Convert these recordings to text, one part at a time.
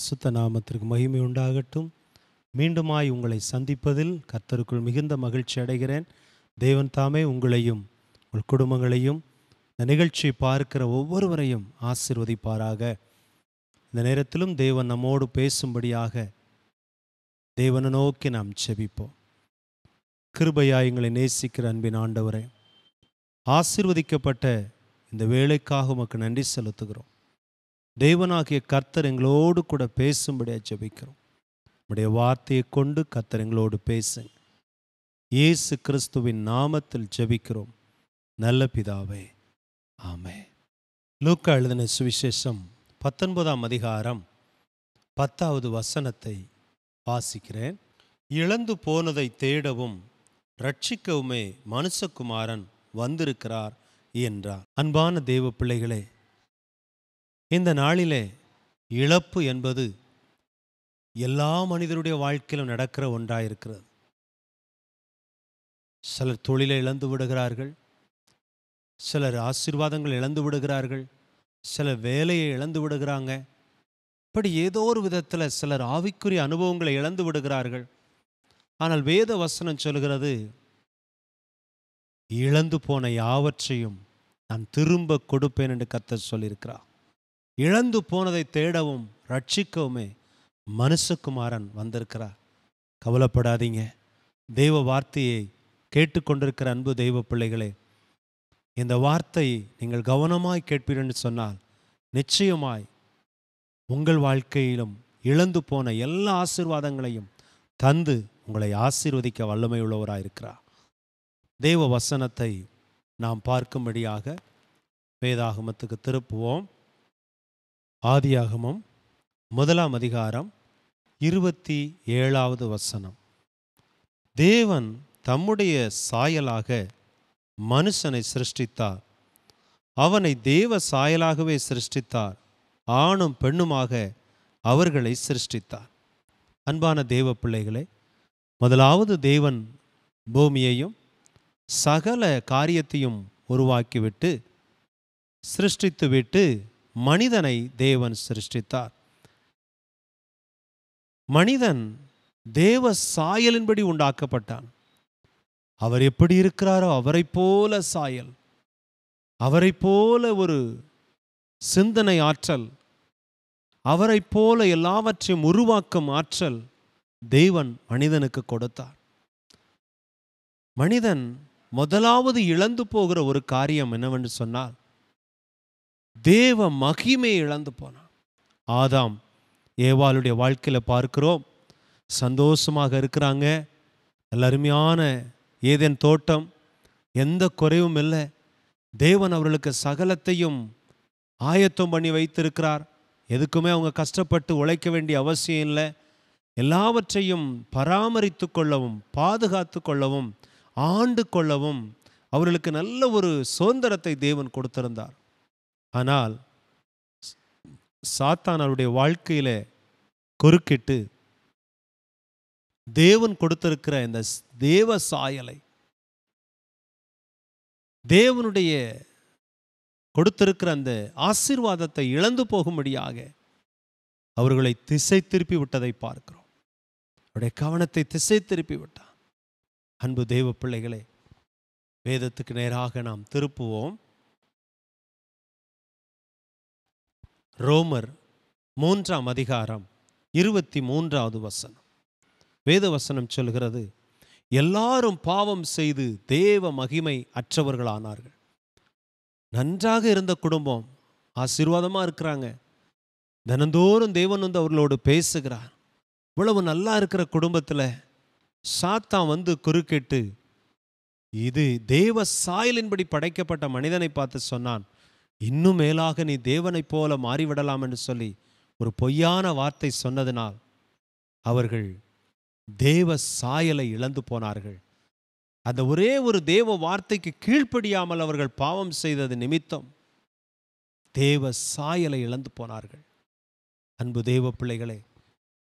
பரிசுத்த நாமத்திற்கு மகிமை உண்டாகட்டும் மீண்டுமாய் உங்களை சந்திப்பதில் கர்த்தருக்குள் மிகுந்த மகிழ்ச்சி அடைகிறேன் தேவன் தாமே உங்களையும் உங்கள் குடும்பங்களையும் இந்த நிகழ்ச்சியை பார்க்கிற ஒவ்வொருவரையும் ஆசிர்வதிப்பாராக இந்த நேரத்திலும் தேவன் நம்மோடு பேசும்படியாக தேவனை நோக்கி நாம் செபிப்போம் கிருபையா எங்களை நேசிக்கிற அன்பின் ஆண்டவரே ஆசிர்வதிக்கப்பட்ட இந்த வேலைக்காக உமக்கு நன்றி செலுத்துகிறோம் தெய்வனாகிய கர்த்தர் எங்களோடு கூட பேசும்படியாக ஜபிக்கிறோம் நம்முடைய வார்த்தையை கொண்டு கர்த்தர் எங்களோடு பேசுங்க இயேசு கிறிஸ்துவின் நாமத்தில் ஜபிக்கிறோம் நல்ல பிதாவே ஆமே லூக்க எழுதின சுவிசேஷம் பத்தொன்பதாம் அதிகாரம் பத்தாவது வசனத்தை வாசிக்கிறேன் இழந்து போனதை தேடவும் ரட்சிக்கவுமே மனுஷகுமாரன் வந்திருக்கிறார் என்றார் அன்பான தேவ பிள்ளைகளே இந்த நாளிலே இழப்பு என்பது எல்லா மனிதருடைய வாழ்க்கையிலும் நடக்கிற ஒன்றாயிருக்கிறது சிலர் தொழிலை இழந்து விடுகிறார்கள் சிலர் ஆசீர்வாதங்கள் இழந்து விடுகிறார்கள் சில வேலையை இழந்து விடுகிறாங்க இப்படி ஏதோ ஒரு விதத்தில் சிலர் ஆவிக்குரிய அனுபவங்களை இழந்து விடுகிறார்கள் ஆனால் வேத வசனம் சொல்கிறது இழந்து போன யாவற்றையும் நான் திரும்ப கொடுப்பேன் என்று கத்த சொல்லியிருக்கிறார் இழந்து போனதை தேடவும் ரட்சிக்கவுமே மனுஷகுமாரன் வந்திருக்கிறார் கவலைப்படாதீங்க தெய்வ வார்த்தையை கேட்டுக்கொண்டிருக்கிற அன்பு தெய்வ பிள்ளைகளே இந்த வார்த்தையை நீங்கள் கவனமாய் கேட்பீர் சொன்னால் நிச்சயமாய் உங்கள் வாழ்க்கையிலும் இழந்து போன எல்லா ஆசீர்வாதங்களையும் தந்து உங்களை ஆசீர்வதிக்க வல்லமை உள்ளவராயிருக்கிறார் தெய்வ வசனத்தை நாம் பார்க்கும்படியாக வேதாகமத்துக்கு திருப்புவோம் ஆதியாகமம் முதலாம் அதிகாரம் இருபத்தி ஏழாவது வசனம் தேவன் தம்முடைய சாயலாக மனுஷனை சிருஷ்டித்தார் அவனை தேவ சாயலாகவே சிருஷ்டித்தார் ஆணும் பெண்ணுமாக அவர்களை சிருஷ்டித்தார் அன்பான தேவ பிள்ளைகளே முதலாவது தேவன் பூமியையும் சகல காரியத்தையும் உருவாக்கிவிட்டு சிருஷ்டித்துவிட்டு மனிதனை தேவன் சிருஷ்டித்தார் மனிதன் தேவ சாயலின்படி உண்டாக்கப்பட்டான் அவர் எப்படி இருக்கிறாரோ அவரை போல சாயல் அவரை போல ஒரு சிந்தனை ஆற்றல் அவரை போல எல்லாவற்றையும் உருவாக்கும் ஆற்றல் தேவன் மனிதனுக்கு கொடுத்தார் மனிதன் முதலாவது இழந்து போகிற ஒரு காரியம் என்னவென்று சொன்னால் தேவ மகிமை இழந்து போனான் ஆதாம் ஏவாளுடைய வாழ்க்கையில் பார்க்கிறோம் சந்தோஷமாக இருக்கிறாங்க நல்ல அருமையான ஏதேன் தோட்டம் எந்த குறைவும் இல்லை தேவன் அவர்களுக்கு சகலத்தையும் ஆயத்தம் பண்ணி வைத்திருக்கிறார் எதுக்குமே அவங்க கஷ்டப்பட்டு உழைக்க வேண்டிய அவசியம் இல்லை எல்லாவற்றையும் பராமரித்து கொள்ளவும் பாதுகாத்து கொள்ளவும் ஆண்டு கொள்ளவும் அவர்களுக்கு நல்ல ஒரு சுதந்திரத்தை தேவன் கொடுத்திருந்தார் ஆனால் சாத்தான் அவருடைய வாழ்க்கையில் குறுக்கிட்டு தேவன் கொடுத்திருக்கிற இந்த தேவ சாயலை தேவனுடைய கொடுத்திருக்கிற அந்த ஆசிர்வாதத்தை இழந்து போகும்படியாக அவர்களை திசை திருப்பி விட்டதை பார்க்கிறோம் அவருடைய கவனத்தை திசை திருப்பி விட்டான் அன்பு தெய்வ பிள்ளைகளே வேதத்துக்கு நேராக நாம் திருப்புவோம் ரோமர் மூன்றாம் அதிகாரம் இருபத்தி மூன்றாவது வசனம் வேதவசனம் சொல்கிறது எல்லாரும் பாவம் செய்து தேவ மகிமை அற்றவர்களானார்கள் நன்றாக இருந்த குடும்பம் ஆசீர்வாதமாக இருக்கிறாங்க தினந்தோறும் தேவன் வந்து அவர்களோடு பேசுகிறார் இவ்வளவு நல்லா இருக்கிற குடும்பத்தில் சாத்தான் வந்து குறுக்கிட்டு இது தேவ சாயலின்படி படைக்கப்பட்ட மனிதனை பார்த்து சொன்னான் இன்னும் மேலாக நீ தேவனைப் போல மாறிவிடலாம் என்று சொல்லி ஒரு பொய்யான வார்த்தை சொன்னதினால் அவர்கள் தேவ சாயலை இழந்து போனார்கள் அந்த ஒரே ஒரு தேவ வார்த்தைக்கு கீழ்ப்படியாமல் அவர்கள் பாவம் செய்தது நிமித்தம் தேவ சாயலை இழந்து போனார்கள் அன்பு தேவ பிள்ளைகளே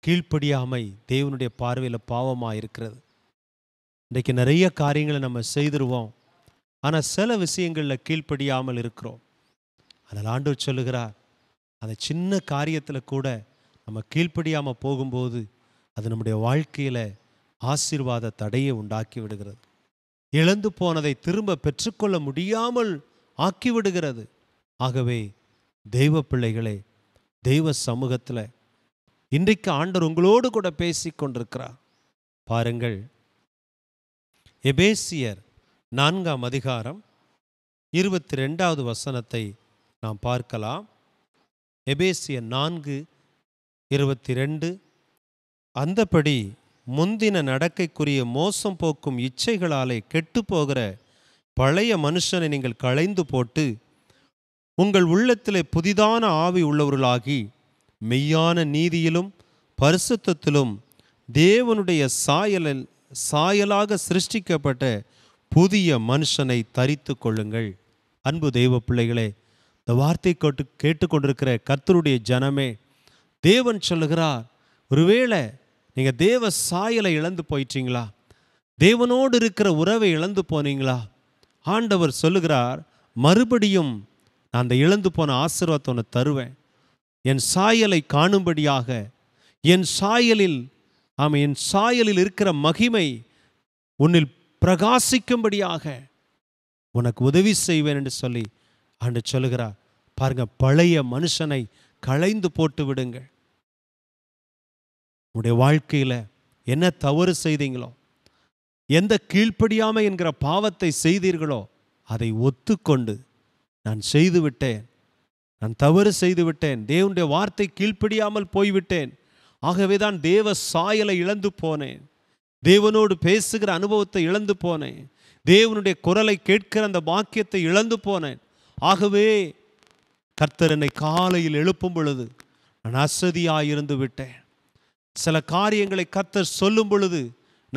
கீழ்ப்படியாமை தேவனுடைய பார்வையில் பாவமாக இருக்கிறது இன்றைக்கு நிறைய காரியங்களை நம்ம செய்திருவோம் ஆனால் சில விஷயங்களில் கீழ்ப்படியாமல் இருக்கிறோம் அதில் ஆண்டவர் சொல்லுகிறார் அந்த சின்ன காரியத்தில் கூட நம்ம கீழ்ப்படியாமல் போகும்போது அது நம்முடைய வாழ்க்கையில் ஆசீர்வாத தடையை உண்டாக்கி விடுகிறது இழந்து போனதை திரும்ப பெற்றுக்கொள்ள முடியாமல் ஆக்கிவிடுகிறது ஆகவே தெய்வ பிள்ளைகளே தெய்வ சமூகத்தில் இன்றைக்கு ஆண்டர் உங்களோடு கூட பேசி கொண்டிருக்கிறார் பாருங்கள் எபேசியர் நான்காம் அதிகாரம் இருபத்தி ரெண்டாவது வசனத்தை நாம் பார்க்கலாம் எபேசிய நான்கு இருபத்தி ரெண்டு அந்தபடி முந்தின நடக்கைக்குரிய மோசம் போக்கும் இச்சைகளாலே கெட்டு போகிற பழைய மனுஷனை நீங்கள் களைந்து போட்டு உங்கள் உள்ளத்திலே புதிதான ஆவி உள்ளவர்களாகி மெய்யான நீதியிலும் பரிசுத்தத்திலும் தேவனுடைய சாயலில் சாயலாக சிருஷ்டிக்கப்பட்ட புதிய மனுஷனை தரித்து கொள்ளுங்கள் அன்பு தெய்வ பிள்ளைகளே இந்த வார்த்தை கேட்டு கேட்டுக்கொண்டிருக்கிற கத்தருடைய ஜனமே தேவன் சொல்லுகிறார் ஒருவேளை நீங்கள் தேவ சாயலை இழந்து போயிட்டீங்களா தேவனோடு இருக்கிற உறவை இழந்து போனீங்களா ஆண்டவர் சொல்லுகிறார் மறுபடியும் நான் அந்த இழந்து போன ஆசீர்வாதத்தை ஒன்று தருவேன் என் சாயலை காணும்படியாக என் சாயலில் ஆமாம் என் சாயலில் இருக்கிற மகிமை உன்னில் பிரகாசிக்கும்படியாக உனக்கு உதவி செய்வேன் என்று சொல்லி அன்று சொல்லுகிறார் பாருங்க பழைய மனுஷனை களைந்து போட்டு விடுங்கள் உடைய வாழ்க்கையில் என்ன தவறு செய்தீங்களோ எந்த கீழ்ப்படியாமை என்கிற பாவத்தை செய்தீர்களோ அதை ஒத்துக்கொண்டு நான் செய்து விட்டேன் நான் தவறு செய்து விட்டேன் தேவனுடைய வார்த்தை கீழ்ப்படியாமல் போய்விட்டேன் ஆகவே தான் தேவ சாயலை இழந்து போனேன் தேவனோடு பேசுகிற அனுபவத்தை இழந்து போனேன் தேவனுடைய குரலை கேட்கிற அந்த பாக்கியத்தை இழந்து போனேன் ஆகவே கர்த்தர் என்னை காலையில் எழுப்பும் பொழுது நான் அசதியாக இருந்து விட்டேன் சில காரியங்களை கர்த்தர் சொல்லும் பொழுது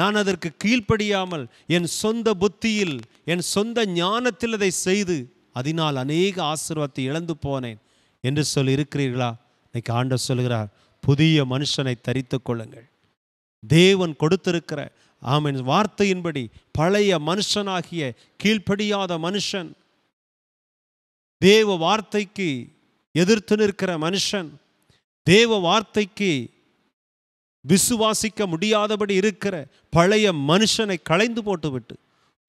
நான் அதற்கு கீழ்ப்படியாமல் என் சொந்த புத்தியில் என் சொந்த ஞானத்தில் அதை செய்து அதனால் அநேக ஆசீர்வாதத்தை இழந்து போனேன் என்று சொல்லி இருக்கிறீர்களா இன்னைக்கு ஆண்டவர் சொல்கிறார் புதிய மனுஷனை தரித்து கொள்ளுங்கள் தேவன் கொடுத்திருக்கிற ஆமின் வார்த்தையின்படி பழைய மனுஷனாகிய கீழ்ப்படியாத மனுஷன் தேவ வார்த்தைக்கு எதிர்த்து நிற்கிற மனுஷன் தேவ வார்த்தைக்கு விசுவாசிக்க முடியாதபடி இருக்கிற பழைய மனுஷனை களைந்து போட்டுவிட்டு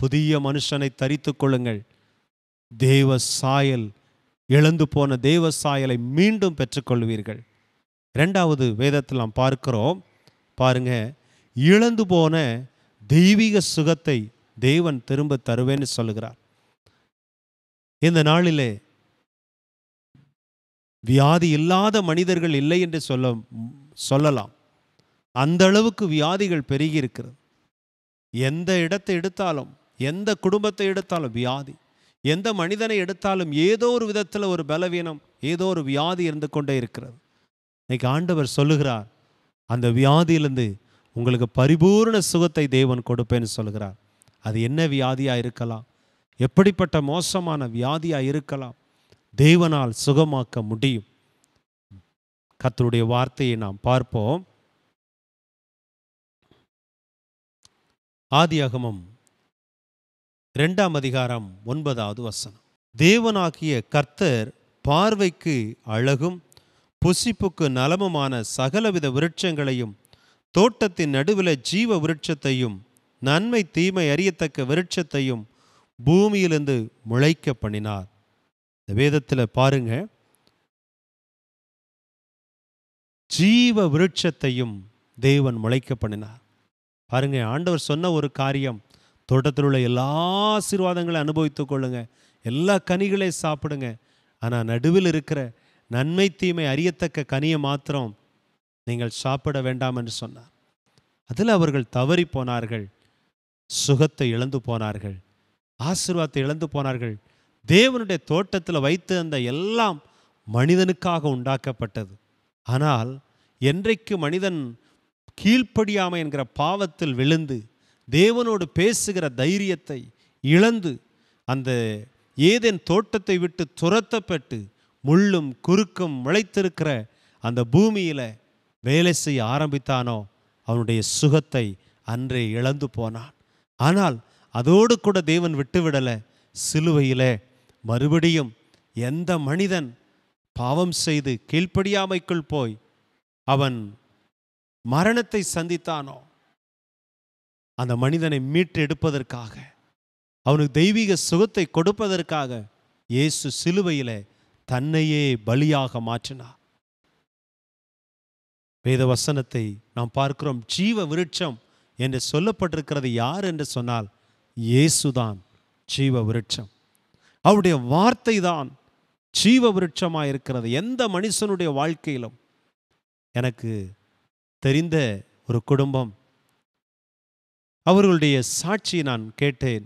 புதிய மனுஷனை தரித்து கொள்ளுங்கள் தேவ சாயல் இழந்து போன தேவ சாயலை மீண்டும் பெற்றுக்கொள்வீர்கள் ரெண்டாவது வேதத்தில் நாம் பார்க்கிறோம் பாருங்க இழந்து போன தெய்வீக சுகத்தை தேவன் திரும்ப தருவேன்னு சொல்லுகிறார் இந்த நாளிலே வியாதி இல்லாத மனிதர்கள் இல்லை என்று சொல்ல சொல்லலாம் அந்த அளவுக்கு வியாதிகள் பெருகி இருக்கிறது எந்த இடத்தை எடுத்தாலும் எந்த குடும்பத்தை எடுத்தாலும் வியாதி எந்த மனிதனை எடுத்தாலும் ஏதோ ஒரு விதத்தில் ஒரு பலவீனம் ஏதோ ஒரு வியாதி இருந்து கொண்டே இருக்கிறது இன்னைக்கு ஆண்டவர் சொல்லுகிறார் அந்த வியாதியிலிருந்து உங்களுக்கு பரிபூர்ண சுகத்தை தேவன் கொடுப்பேன்னு சொல்கிறார் அது என்ன வியாதியாக இருக்கலாம் எப்படிப்பட்ட மோசமான வியாதியாக இருக்கலாம் தேவனால் சுகமாக்க முடியும் கத்தருடைய வார்த்தையை நாம் பார்ப்போம் ஆதியாகமம் இரண்டாம் அதிகாரம் ஒன்பதாவது வசனம் தேவனாகிய கர்த்தர் பார்வைக்கு அழகும் புசிப்புக்கு நலமுமான சகலவித விருட்சங்களையும் தோட்டத்தின் நடுவில் ஜீவ விருட்சத்தையும் நன்மை தீமை அறியத்தக்க விருட்சத்தையும் பூமியிலிருந்து முளைக்க பண்ணினார் இந்த வேதத்தில் பாருங்க ஜீவ விருட்சத்தையும் தேவன் முளைக்க பண்ணினார் பாருங்க ஆண்டவர் சொன்ன ஒரு காரியம் தோட்டத்தில் உள்ள எல்லா ஆசீர்வாதங்களை அனுபவித்துக் கொள்ளுங்க எல்லா கனிகளை சாப்பிடுங்க ஆனால் நடுவில் இருக்கிற நன்மை தீமை அறியத்தக்க கனியை மாத்திரம் நீங்கள் சாப்பிட வேண்டாம் என்று சொன்னார் அதில் அவர்கள் தவறி போனார்கள் சுகத்தை இழந்து போனார்கள் ஆசீர்வாதத்தை இழந்து போனார்கள் தேவனுடைய தோட்டத்தில் வைத்து அந்த எல்லாம் மனிதனுக்காக உண்டாக்கப்பட்டது ஆனால் என்றைக்கு மனிதன் கீழ்ப்படியாமை என்கிற பாவத்தில் விழுந்து தேவனோடு பேசுகிற தைரியத்தை இழந்து அந்த ஏதேன் தோட்டத்தை விட்டு துரத்தப்பட்டு முள்ளும் குறுக்கும் முளைத்திருக்கிற அந்த பூமியில் வேலை செய்ய ஆரம்பித்தானோ அவனுடைய சுகத்தை அன்றே இழந்து போனான் ஆனால் அதோடு கூட தேவன் விட்டுவிடலை சிலுவையிலே மறுபடியும் எந்த மனிதன் பாவம் செய்து கீழ்ப்படியாமைக்குள் போய் அவன் மரணத்தை சந்தித்தானோ அந்த மனிதனை மீட்டு எடுப்பதற்காக அவனுக்கு தெய்வீக சுகத்தை கொடுப்பதற்காக இயேசு சிலுவையில் தன்னையே பலியாக மாற்றினார் வேத வசனத்தை நாம் பார்க்கிறோம் ஜீவ விருட்சம் என்று சொல்லப்பட்டிருக்கிறது யார் என்று சொன்னால் இயேசுதான் ஜீவ விருட்சம் அவருடைய வார்த்தை தான் ஜீவ விருட்சமாக இருக்கிறது எந்த மனுஷனுடைய வாழ்க்கையிலும் எனக்கு தெரிந்த ஒரு குடும்பம் அவர்களுடைய சாட்சியை நான் கேட்டேன்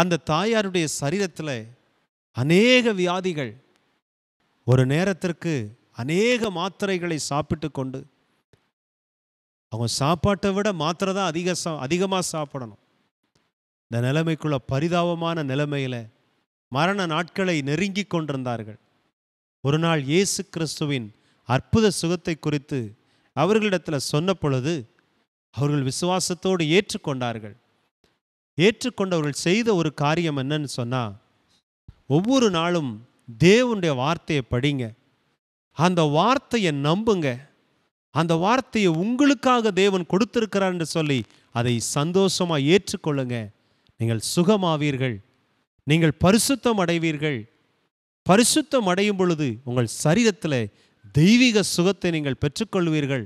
அந்த தாயாருடைய சரீரத்தில் அநேக வியாதிகள் ஒரு நேரத்திற்கு அநேக மாத்திரைகளை சாப்பிட்டு கொண்டு அவங்க சாப்பாட்டை விட மாத்திரை தான் அதிக சா அதிகமாக சாப்பிடணும் இந்த நிலைமைக்குள்ள பரிதாபமான நிலைமையில் மரண நாட்களை நெருங்கி கொண்டிருந்தார்கள் ஒரு நாள் இயேசு கிறிஸ்துவின் அற்புத சுகத்தை குறித்து அவர்களிடத்தில் சொன்ன பொழுது அவர்கள் விசுவாசத்தோடு ஏற்றுக்கொண்டார்கள் ஏற்றுக்கொண்டவர்கள் செய்த ஒரு காரியம் என்னன்னு சொன்னால் ஒவ்வொரு நாளும் தேவனுடைய வார்த்தையை படிங்க அந்த வார்த்தையை நம்புங்க அந்த வார்த்தையை உங்களுக்காக தேவன் கொடுத்திருக்கிறார் என்று சொல்லி அதை சந்தோஷமாக ஏற்றுக்கொள்ளுங்க நீங்கள் சுகமாவீர்கள் நீங்கள் பரிசுத்தம் அடைவீர்கள் பரிசுத்தம் அடையும் பொழுது உங்கள் சரீரத்தில் தெய்வீக சுகத்தை நீங்கள் பெற்றுக்கொள்வீர்கள்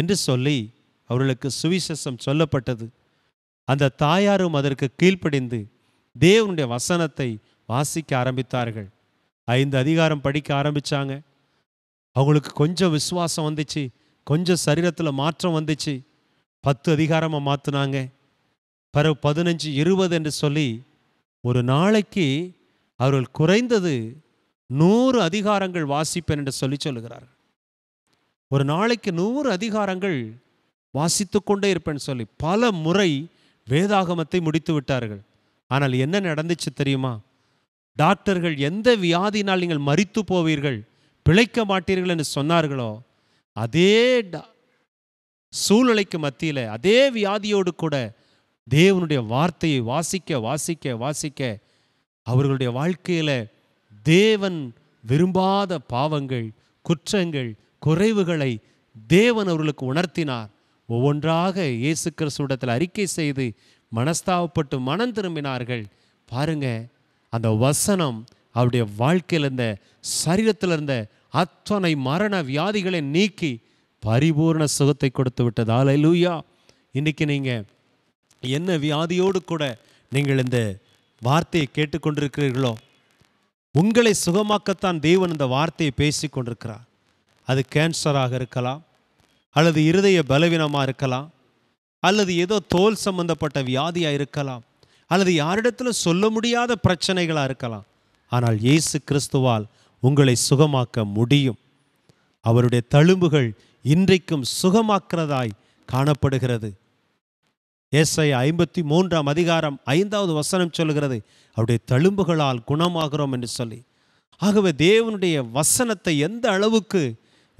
என்று சொல்லி அவர்களுக்கு சுவிசேஷம் சொல்லப்பட்டது அந்த தாயாரும் அதற்கு கீழ்ப்படிந்து தேவனுடைய வசனத்தை வாசிக்க ஆரம்பித்தார்கள் ஐந்து அதிகாரம் படிக்க ஆரம்பித்தாங்க அவங்களுக்கு கொஞ்சம் விசுவாசம் வந்துச்சு கொஞ்சம் சரீரத்தில் மாற்றம் வந்துச்சு பத்து அதிகாரமாக மாற்றினாங்க பிறகு பதினஞ்சு இருபது என்று சொல்லி ஒரு நாளைக்கு அவர்கள் குறைந்தது நூறு அதிகாரங்கள் வாசிப்பேன் என்று சொல்லி சொல்லுகிறார்கள் ஒரு நாளைக்கு நூறு அதிகாரங்கள் வாசித்து கொண்டே இருப்பேன் சொல்லி பல முறை வேதாகமத்தை முடித்து விட்டார்கள் ஆனால் என்ன நடந்துச்சு தெரியுமா டாக்டர்கள் எந்த வியாதினால் நீங்கள் மறித்து போவீர்கள் பிழைக்க மாட்டீர்கள் என்று சொன்னார்களோ அதே சூழ்நிலைக்கு மத்தியில் அதே வியாதியோடு கூட தேவனுடைய வார்த்தையை வாசிக்க வாசிக்க வாசிக்க அவர்களுடைய வாழ்க்கையில் தேவன் விரும்பாத பாவங்கள் குற்றங்கள் குறைவுகளை தேவன் அவர்களுக்கு உணர்த்தினார் ஒவ்வொன்றாக இயேசு கிறிஸ்துடத்தில் அறிக்கை செய்து மனஸ்தாவப்பட்டு மனம் திரும்பினார்கள் பாருங்க அந்த வசனம் அவருடைய வாழ்க்கையில் இருந்த சரீரத்தில் இருந்த அத்தனை மரண வியாதிகளை நீக்கி பரிபூர்ண சுகத்தை கொடுத்து விட்டதால் லூயா இன்றைக்கி நீங்கள் என்ன வியாதியோடு கூட நீங்கள் இந்த வார்த்தையை கேட்டுக்கொண்டிருக்கிறீர்களோ உங்களை சுகமாக்கத்தான் தேவன் இந்த வார்த்தையை பேசி கொண்டிருக்கிறார் அது கேன்சராக இருக்கலாம் அல்லது இருதய பலவீனமாக இருக்கலாம் அல்லது ஏதோ தோல் சம்பந்தப்பட்ட வியாதியாக இருக்கலாம் அல்லது யாரிடத்துல சொல்ல முடியாத பிரச்சனைகளாக இருக்கலாம் ஆனால் இயேசு கிறிஸ்துவால் உங்களை சுகமாக்க முடியும் அவருடைய தழும்புகள் இன்றைக்கும் சுகமாக்கிறதாய் காணப்படுகிறது ஏசை ஐம்பத்தி மூன்றாம் அதிகாரம் ஐந்தாவது வசனம் சொல்கிறது அவருடைய தழும்புகளால் குணமாகிறோம் என்று சொல்லி ஆகவே தேவனுடைய வசனத்தை எந்த அளவுக்கு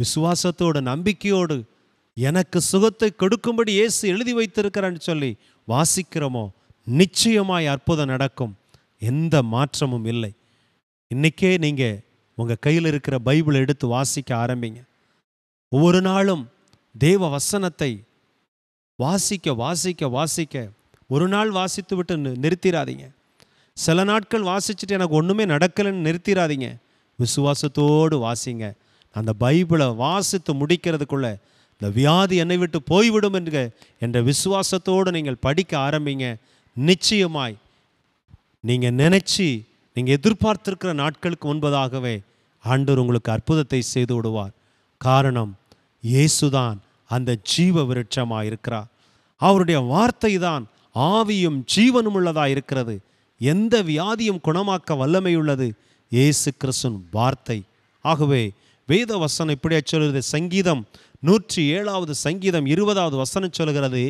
விசுவாசத்தோடு நம்பிக்கையோடு எனக்கு சுகத்தை கொடுக்கும்படி இயேசு எழுதி வைத்திருக்கிறான்னு சொல்லி வாசிக்கிறோமோ நிச்சயமாய் அற்புதம் நடக்கும் எந்த மாற்றமும் இல்லை இன்றைக்கே நீங்கள் உங்கள் கையில் இருக்கிற பைபிளை எடுத்து வாசிக்க ஆரம்பிங்க ஒவ்வொரு நாளும் தேவ வசனத்தை வாசிக்க வாசிக்க வாசிக்க ஒரு நாள் வாசித்து விட்டு நிறுத்திடாதீங்க சில நாட்கள் வாசிச்சுட்டு எனக்கு ஒன்றுமே நடக்கலைன்னு நிறுத்திடாதீங்க விசுவாசத்தோடு வாசிங்க அந்த பைபிளை வாசித்து முடிக்கிறதுக்குள்ளே இந்த வியாதி என்னை விட்டு போய்விடும் என்க என்ற விசுவாசத்தோடு நீங்கள் படிக்க ஆரம்பிங்க நிச்சயமாய் நீங்கள் நினச்சி நீங்கள் எதிர்பார்த்துருக்கிற நாட்களுக்கு முன்பதாகவே ஆண்டவர் உங்களுக்கு அற்புதத்தை செய்து விடுவார் காரணம் இயேசுதான் அந்த ஜீவ விருட்சமாக இருக்கிறார் அவருடைய வார்த்தை தான் ஆவியும் ஜீவனும் உள்ளதாக இருக்கிறது எந்த வியாதியும் குணமாக்க வல்லமை உள்ளது ஏசு கிறிஸ்துன் வார்த்தை ஆகவே வேத வசனம் இப்படியே சொல்கிறது சங்கீதம் நூற்றி ஏழாவது சங்கீதம் இருபதாவது வசனம் சொல்கிறது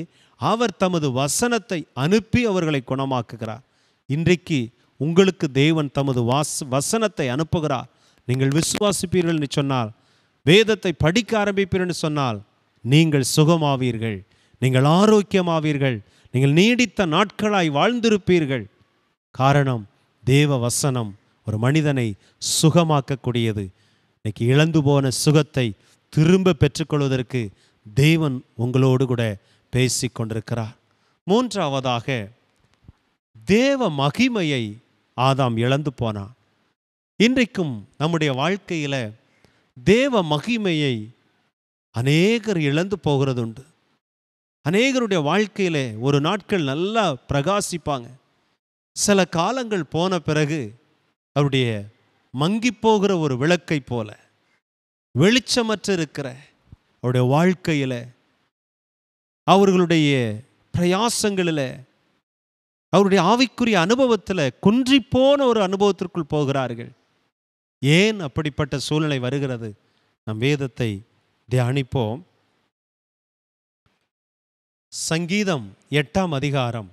அவர் தமது வசனத்தை அனுப்பி அவர்களை குணமாக்குகிறார் இன்றைக்கு உங்களுக்கு தேவன் தமது வாஸ் வசனத்தை அனுப்புகிறார் நீங்கள் விசுவாசிப்பீர்கள் என்று சொன்னால் வேதத்தை படிக்க ஆரம்பிப்பீர்கள் என்று சொன்னால் நீங்கள் சுகமாவீர்கள் நீங்கள் ஆரோக்கியமாவீர்கள் நீங்கள் நீடித்த நாட்களாய் வாழ்ந்திருப்பீர்கள் காரணம் தேவ வசனம் ஒரு மனிதனை சுகமாக்கக்கூடியது இன்னைக்கு இழந்து போன சுகத்தை திரும்ப பெற்றுக்கொள்வதற்கு தேவன் உங்களோடு கூட பேசி கொண்டிருக்கிறார் மூன்றாவதாக தேவ மகிமையை ஆதாம் இழந்து போனான் இன்றைக்கும் நம்முடைய வாழ்க்கையில் தேவ மகிமையை அநேகர் இழந்து போகிறது உண்டு அநேகருடைய வாழ்க்கையில் ஒரு நாட்கள் நல்லா பிரகாசிப்பாங்க சில காலங்கள் போன பிறகு அவருடைய மங்கி போகிற ஒரு விளக்கை போல வெளிச்சமற்று இருக்கிற அவருடைய வாழ்க்கையில் அவர்களுடைய பிரயாசங்களில் அவருடைய ஆவிக்குரிய அனுபவத்தில் குன்றி போன ஒரு அனுபவத்திற்குள் போகிறார்கள் ஏன் அப்படிப்பட்ட சூழ்நிலை வருகிறது நம் வேதத்தை தியானிப்போம் சங்கீதம் எட்டாம் அதிகாரம்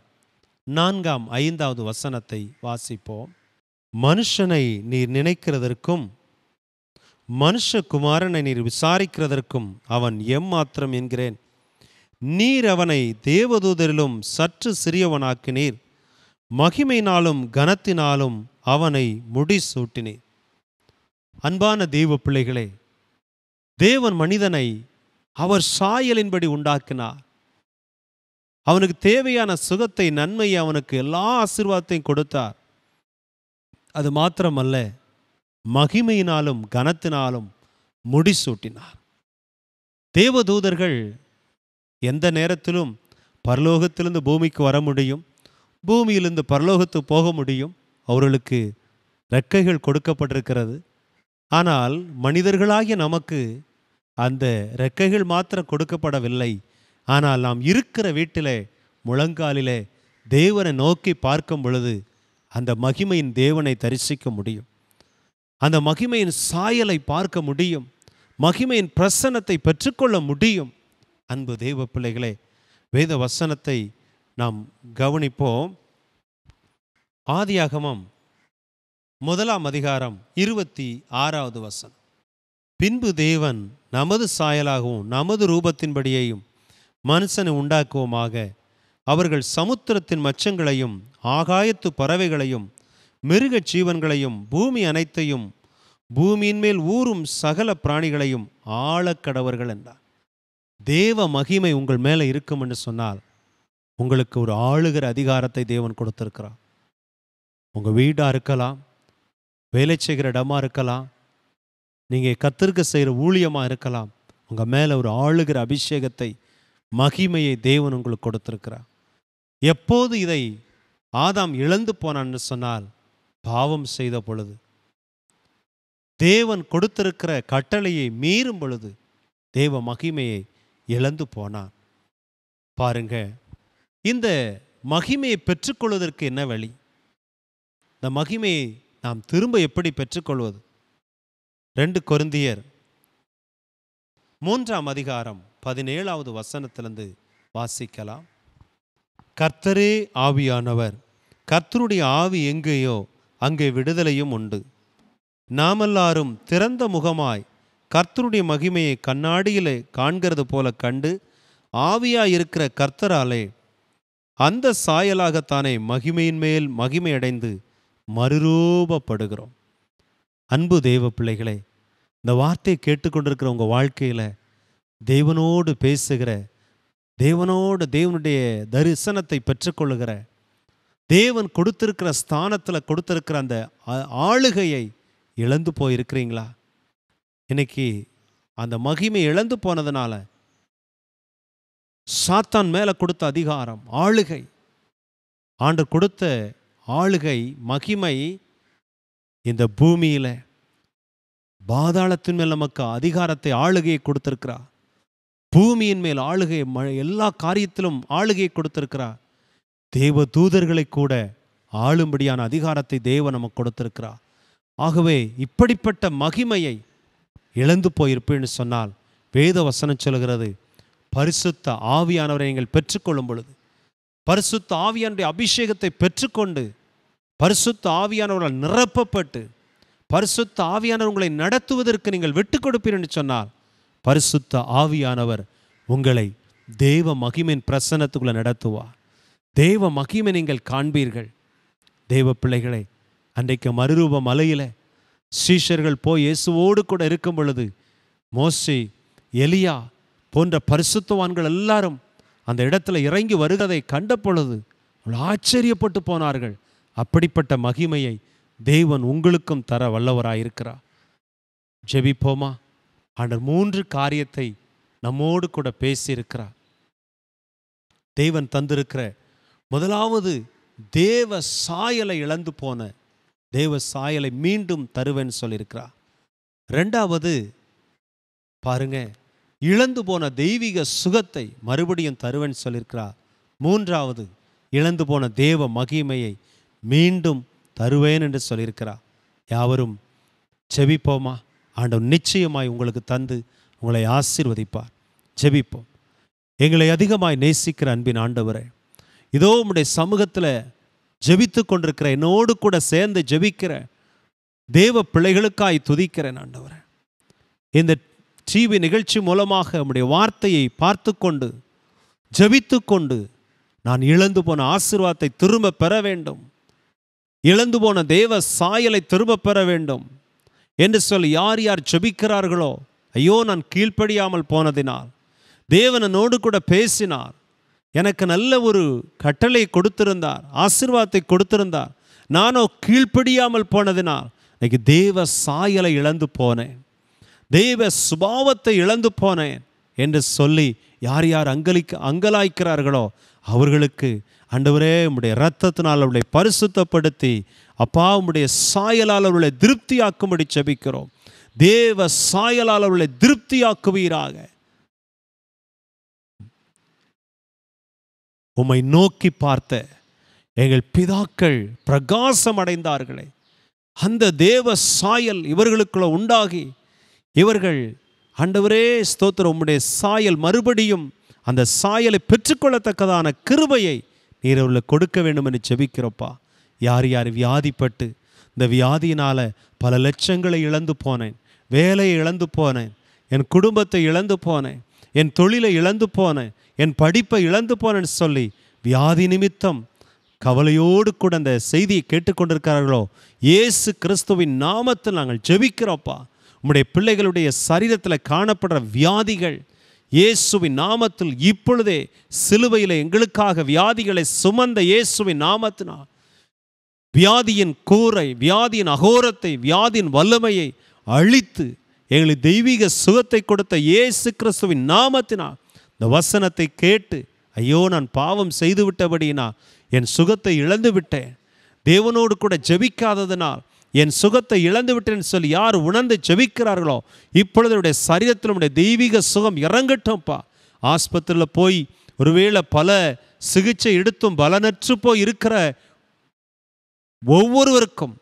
நான்காம் ஐந்தாவது வசனத்தை வாசிப்போம் மனுஷனை நீர் நினைக்கிறதற்கும் மனுஷகுமாரனை நீர் விசாரிக்கிறதற்கும் அவன் எம் மாத்திரம் என்கிறேன் நீர் அவனை தேவதூதரிலும் சற்று சிறியவனாக்கினீர் மகிமையினாலும் கனத்தினாலும் அவனை முடிசூட்டினீர் அன்பான தெய்வ பிள்ளைகளே தேவன் மனிதனை அவர் சாயலின்படி உண்டாக்கினார் அவனுக்கு தேவையான சுகத்தை நன்மையை அவனுக்கு எல்லா ஆசீர்வாதத்தையும் கொடுத்தார் அது மாத்திரமல்ல மகிமையினாலும் கனத்தினாலும் முடிசூட்டினார் தேவதூதர்கள் எந்த நேரத்திலும் பரலோகத்திலிருந்து பூமிக்கு வர முடியும் பூமியிலிருந்து பரலோகத்து போக முடியும் அவர்களுக்கு ரெக்கைகள் கொடுக்கப்பட்டிருக்கிறது ஆனால் மனிதர்களாகிய நமக்கு அந்த ரெக்கைகள் மாத்திரம் கொடுக்கப்படவில்லை ஆனால் நாம் இருக்கிற வீட்டிலே முழங்காலிலே தேவனை நோக்கி பார்க்கும் பொழுது அந்த மகிமையின் தேவனை தரிசிக்க முடியும் அந்த மகிமையின் சாயலை பார்க்க முடியும் மகிமையின் பிரசன்னத்தை பெற்றுக்கொள்ள முடியும் அன்பு தெய்வ பிள்ளைகளே வேத வசனத்தை நாம் கவனிப்போம் ஆதியாகமம் முதலாம் அதிகாரம் இருபத்தி ஆறாவது வசனம் பின்பு தேவன் நமது சாயலாகவும் நமது ரூபத்தின்படியையும் மனுஷனை உண்டாக்குவோமாக அவர்கள் சமுத்திரத்தின் மச்சங்களையும் ஆகாயத்து பறவைகளையும் மிருக ஜீவன்களையும் பூமி அனைத்தையும் பூமியின் மேல் ஊறும் சகல பிராணிகளையும் ஆழக்கடவர்கள் என்றார் தேவ மகிமை உங்கள் மேலே இருக்கும் என்று சொன்னால் உங்களுக்கு ஒரு ஆளுகிற அதிகாரத்தை தேவன் கொடுத்திருக்கிறார் உங்கள் வீடாக இருக்கலாம் வேலை செய்கிற இடமா இருக்கலாம் நீங்கள் கத்திருக்க செய்கிற ஊழியமாக இருக்கலாம் உங்கள் மேலே ஒரு ஆளுகிற அபிஷேகத்தை மகிமையை தேவன் உங்களுக்கு கொடுத்துருக்கிறார் எப்போது இதை ஆதாம் இழந்து போனான்னு சொன்னால் பாவம் செய்த பொழுது தேவன் கொடுத்திருக்கிற கட்டளையை மீறும் பொழுது தேவ மகிமையை இழந்து போனான் பாருங்க இந்த மகிமையை பெற்றுக்கொள்வதற்கு என்ன வழி இந்த மகிமையை நாம் திரும்ப எப்படி பெற்றுக்கொள்வது ரெண்டு கொருந்தியர் மூன்றாம் அதிகாரம் பதினேழாவது வசனத்திலிருந்து வாசிக்கலாம் கர்த்தரே ஆவியானவர் கர்த்தருடைய ஆவி எங்கேயோ அங்கே விடுதலையும் உண்டு நாமெல்லாரும் திறந்த முகமாய் கர்த்தருடைய மகிமையை கண்ணாடியிலே காண்கிறது போல கண்டு ஆவியாயிருக்கிற இருக்கிற கர்த்தராலே அந்த சாயலாகத்தானே மகிமையின் மேல் மகிமையடைந்து மறுரூபப்படுகிறோம் அன்பு தெய்வ பிள்ளைகளே இந்த வார்த்தையை கேட்டுக்கொண்டிருக்கிற உங்கள் வாழ்க்கையில் தேவனோடு பேசுகிற தேவனோடு தேவனுடைய தரிசனத்தை பெற்றுக்கொள்ளுகிற தேவன் கொடுத்திருக்கிற ஸ்தானத்தில் கொடுத்திருக்கிற அந்த ஆளுகையை இழந்து போயிருக்கிறீங்களா இன்னைக்கு அந்த மகிமை இழந்து போனதுனால சாத்தான் மேலே கொடுத்த அதிகாரம் ஆளுகை ஆண்டு கொடுத்த ஆளுகை மகிமை இந்த பூமியில் பாதாளத்தின் மேல் நமக்கு அதிகாரத்தை ஆளுகையை கொடுத்திருக்கிறா பூமியின் மேல் ஆளுகை எல்லா காரியத்திலும் ஆளுகையை கொடுத்திருக்கிறா தேவ தூதர்களை கூட ஆளும்படியான அதிகாரத்தை தேவ நமக்கு கொடுத்திருக்கிறா ஆகவே இப்படிப்பட்ட மகிமையை இழந்து போயிருப்பேன்னு சொன்னால் வேத வசனம் சொல்கிறது பரிசுத்த ஆவியானவரை நீங்கள் பெற்றுக்கொள்ளும் பொழுது பரிசுத்த ஆவியானுடைய அபிஷேகத்தை பெற்றுக்கொண்டு பரிசுத்த ஆவியானவரால் நிரப்பப்பட்டு பரிசுத்த ஆவியானவர் உங்களை நடத்துவதற்கு நீங்கள் விட்டு கொடுப்பீர்னு சொன்னால் பரிசுத்த ஆவியானவர் உங்களை தேவ மகிமின் பிரசன்னத்துக்குள்ளே நடத்துவார் தேவ மகிமை நீங்கள் காண்பீர்கள் தேவ பிள்ளைகளை அன்றைக்கு மறுரூப மலையில் சீஷர்கள் போய் இயேசுவோடு கூட இருக்கும் பொழுது மோசி எலியா போன்ற பரிசுத்தவான்கள் எல்லாரும் அந்த இடத்துல இறங்கி வருகிறதை கண்ட பொழுது ஆச்சரியப்பட்டு போனார்கள் அப்படிப்பட்ட மகிமையை தேவன் உங்களுக்கும் தர வல்லவராயிருக்கிறார் ஜெபிப்போமா ஆண்டர் மூன்று காரியத்தை நம்மோடு கூட பேசியிருக்கிறார் தேவன் தந்திருக்கிற முதலாவது தேவ சாயலை இழந்து போன தேவ சாயலை மீண்டும் தருவேன்னு சொல்லியிருக்கிறார் ரெண்டாவது பாருங்க இழந்து போன தெய்வீக சுகத்தை மறுபடியும் தருவேன்னு சொல்லியிருக்கிறார் மூன்றாவது இழந்து போன தேவ மகிமையை மீண்டும் தருவேன் என்று சொல்லியிருக்கிறார் யாவரும் செபிப்போமா ஆண்டவர் நிச்சயமாய் உங்களுக்கு தந்து உங்களை ஆசீர்வதிப்பார் ஜெபிப்போம் எங்களை அதிகமாய் நேசிக்கிற அன்பின் ஆண்டவரே இதோ உங்களுடைய சமூகத்தில் ஜெபித்து கொண்டிருக்கிற என்னோடு கூட சேர்ந்து ஜெபிக்கிற தேவ பிள்ளைகளுக்காய் துதிக்கிறேன் ஆண்டவரே இந்த டிவி நிகழ்ச்சி மூலமாக உடைய வார்த்தையை பார்த்து கொண்டு ஜபித்து கொண்டு நான் இழந்து போன ஆசீர்வாதத்தை திரும்ப பெற வேண்டும் இழந்து போன தேவ சாயலை திரும்ப பெற வேண்டும் என்று சொல்லி யார் யார் செபிக்கிறார்களோ ஐயோ நான் கீழ்ப்படியாமல் போனதினால் தேவனோடு கூட பேசினார் எனக்கு நல்ல ஒரு கட்டளை கொடுத்திருந்தார் ஆசிர்வாதத்தை கொடுத்திருந்தார் நானோ கீழ்ப்படியாமல் போனதினால் இன்னைக்கு தேவ சாயலை இழந்து போனேன் தெய்வ சுபாவத்தை இழந்து போனேன் என்று சொல்லி யார் யார் அங்கலிக்க அங்கலாய்க்கிறார்களோ அவர்களுக்கு ஆண்டவரே உம்முடைய ரத்தத்தினால் அவர்களை பரிசுத்தப்படுத்தி அப்பா உம்முடைய சாயலால் அவர்களை திருப்தியாக்கும்படி செபிக்கிறோம் தேவ சாயலால் அவர்களை திருப்தியாக்குவீராக உம்மை நோக்கி பார்த்த எங்கள் பிதாக்கள் பிரகாசம் அடைந்தார்களே அந்த தேவ சாயல் இவர்களுக்குள்ள உண்டாகி இவர்கள் ஆண்டவரே ஸ்தோத்திரம் உம்முடைய சாயல் மறுபடியும் அந்த சாயலை பெற்றுக்கொள்ளத்தக்கதான கிருபையை நீர் அவர்களை கொடுக்க வேண்டும் என்று செபிக்கிறோப்பா யார் யார் வியாதிப்பட்டு இந்த வியாதியினால் பல லட்சங்களை இழந்து போனேன் வேலையை இழந்து போனேன் என் குடும்பத்தை இழந்து போனேன் என் தொழிலை இழந்து போனேன் என் படிப்பை இழந்து போனேன்னு சொல்லி வியாதி நிமித்தம் கவலையோடு கூட அந்த செய்தியை கேட்டுக்கொண்டிருக்கிறார்களோ இயேசு கிறிஸ்துவின் நாமத்தில் நாங்கள் ஜெபிக்கிறோப்பா உம்முடைய பிள்ளைகளுடைய சரீரத்தில் காணப்படுற வியாதிகள் இயேசுவின் நாமத்தில் இப்பொழுதே சிலுவையில் எங்களுக்காக வியாதிகளை சுமந்த இயேசுவின் நாமத்தினால் வியாதியின் கூரை வியாதியின் அகோரத்தை வியாதியின் வல்லமையை அழித்து எங்களை தெய்வீக சுகத்தை கொடுத்த இயேசு கிறிஸ்துவின் நாமத்தினால் இந்த வசனத்தை கேட்டு ஐயோ நான் பாவம் செய்து என் சுகத்தை இழந்து விட்டேன் தேவனோடு கூட ஜெபிக்காததினால் என் சுகத்தை இழந்து விட்டேன் சொல்லி யார் உணர்ந்து செவிக்கிறார்களோ இப்பொழுது என்னுடைய சரீரத்தில் உடைய தெய்வீக சுகம் இறங்கட்டும்ப்பா ஆஸ்பத்திரியில் போய் ஒருவேளை பல சிகிச்சை எடுத்தும் பலனற்று போய் இருக்கிற ஒவ்வொருவருக்கும்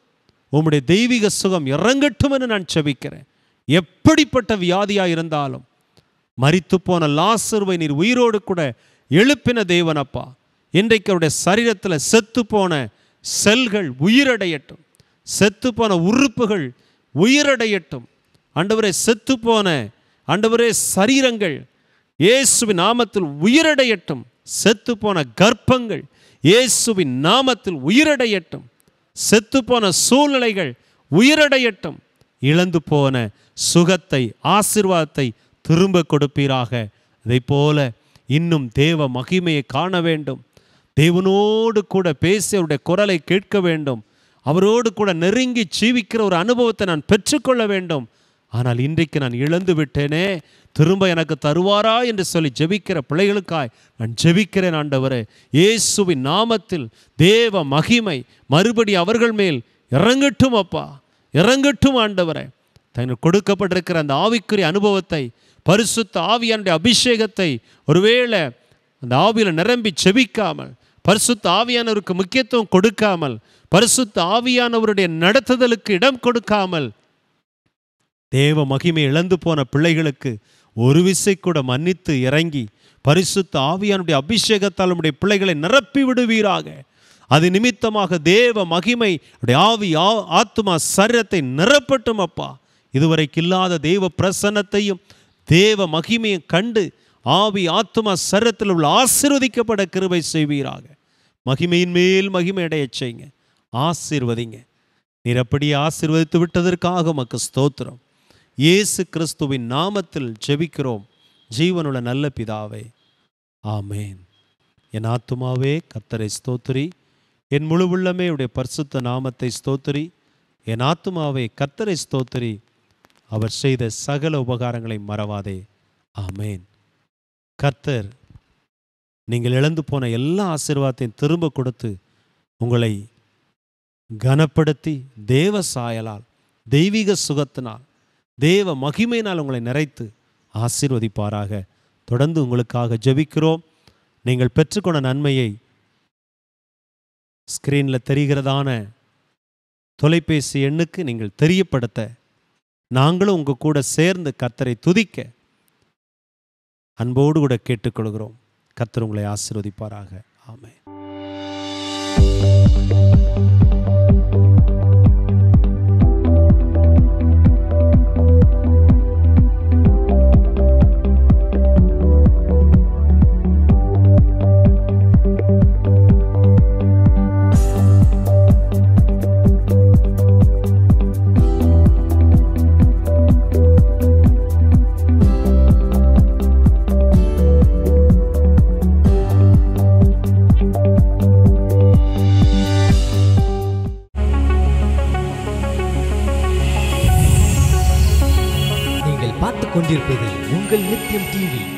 உம்முடைய தெய்வீக சுகம் இறங்கட்டும் என்று நான் செபிக்கிறேன் எப்படிப்பட்ட வியாதியாக இருந்தாலும் மறித்து போன லாசருவை நீர் உயிரோடு கூட எழுப்பின தேவனப்பா இன்றைக்கு அவருடைய சரீரத்தில் செத்து போன செல்கள் உயிரடையட்டும் செத்துப்போன உறுப்புகள் உயிரடையட்டும் ஆண்டவரே செத்துப்போன ஆண்டவரே சரீரங்கள் இயேசுவின் நாமத்தில் உயிரடையட்டும் செத்துப்போன கர்ப்பங்கள் இயேசுவின் நாமத்தில் உயிரடையட்டும் செத்துப்போன சூழ்நிலைகள் உயிரடையட்டும் இழந்து போன சுகத்தை ஆசிர்வாதத்தை திரும்ப கொடுப்பீராக அதை போல இன்னும் தேவ மகிமையை காண வேண்டும் தேவனோடு கூட பேசி அவருடைய குரலை கேட்க வேண்டும் அவரோடு கூட நெருங்கி ஜீவிக்கிற ஒரு அனுபவத்தை நான் பெற்றுக்கொள்ள வேண்டும் ஆனால் இன்றைக்கு நான் இழந்து விட்டேனே திரும்ப எனக்கு தருவாரா என்று சொல்லி ஜெபிக்கிற பிள்ளைகளுக்காய் நான் ஜெபிக்கிறேன் ஆண்டவரே இயேசுவின் நாமத்தில் தேவ மகிமை மறுபடி அவர்கள் மேல் இறங்கட்டும் அப்பா இறங்கட்டும் ஆண்டவரே தங்களுக்கு கொடுக்கப்பட்டிருக்கிற அந்த ஆவிக்குரிய அனுபவத்தை பரிசுத்த ஆவியானுடைய அபிஷேகத்தை ஒருவேளை அந்த ஆவியில் நிரம்பி செபிக்காமல் பரிசுத்த ஆவியானவருக்கு முக்கியத்துவம் கொடுக்காமல் பரிசுத்த ஆவியானவருடைய நடத்துதலுக்கு இடம் கொடுக்காமல் தேவ மகிமை இழந்து போன பிள்ளைகளுக்கு ஒரு விசை கூட மன்னித்து இறங்கி பரிசுத்த ஆவியானுடைய அபிஷேகத்தால் நம்முடைய பிள்ளைகளை நிரப்பி விடுவீராக அது நிமித்தமாக தேவ மகிமை ஆவி ஆத்மா சரீரத்தை நிரப்பட்டும் அப்பா இதுவரைக்கு இல்லாத தெய்வ பிரசன்னத்தையும் தேவ மகிமையும் கண்டு ஆவி ஆத்மா சரத்தில் உள்ள ஆசிர்வதிக்கப்பட கிருவை செய்வீராக மகிமையின் மேல் மகிமை அடைய செய்யுங்க ஆசீர்வதிங்க நீர் அப்படி ஆசீர்வதித்து விட்டதற்காக உமக்கு ஸ்தோத்திரம் இயேசு கிறிஸ்துவின் நாமத்தில் ஜெபிக்கிறோம் ஜீவனுள்ள நல்ல பிதாவே ஆமேன் என் ஆத்துமாவே கத்தரை ஸ்தோத்திரி என் முழு உள்ளமே உடைய பரிசுத்த நாமத்தை ஸ்தோத்திரி என் ஆத்துமாவை கத்தரை ஸ்தோத்திரி அவர் செய்த சகல உபகாரங்களை மறவாதே ஆமேன் கத்தர் நீங்கள் இழந்து போன எல்லா ஆசீர்வாதத்தையும் திரும்ப கொடுத்து உங்களை கனப்படுத்தி தேவ சாயலால் தெய்வீக சுகத்தினால் தேவ மகிமையினால் உங்களை நிறைத்து ஆசீர்வதிப்பாராக தொடர்ந்து உங்களுக்காக ஜெபிக்கிறோம் நீங்கள் பெற்றுக்கொண்ட நன்மையை ஸ்கிரீனில் தெரிகிறதான தொலைபேசி எண்ணுக்கு நீங்கள் தெரியப்படுத்த நாங்களும் உங்கள் கூட சேர்ந்து கத்தரை துதிக்க அன்போடு கூட கேட்டுக்கொள்கிறோம் கத்தர் உங்களை ஆசீர்வதிப்பாராக ஆமே பார்ப்பது உங்கள் நித்தியம் டிவி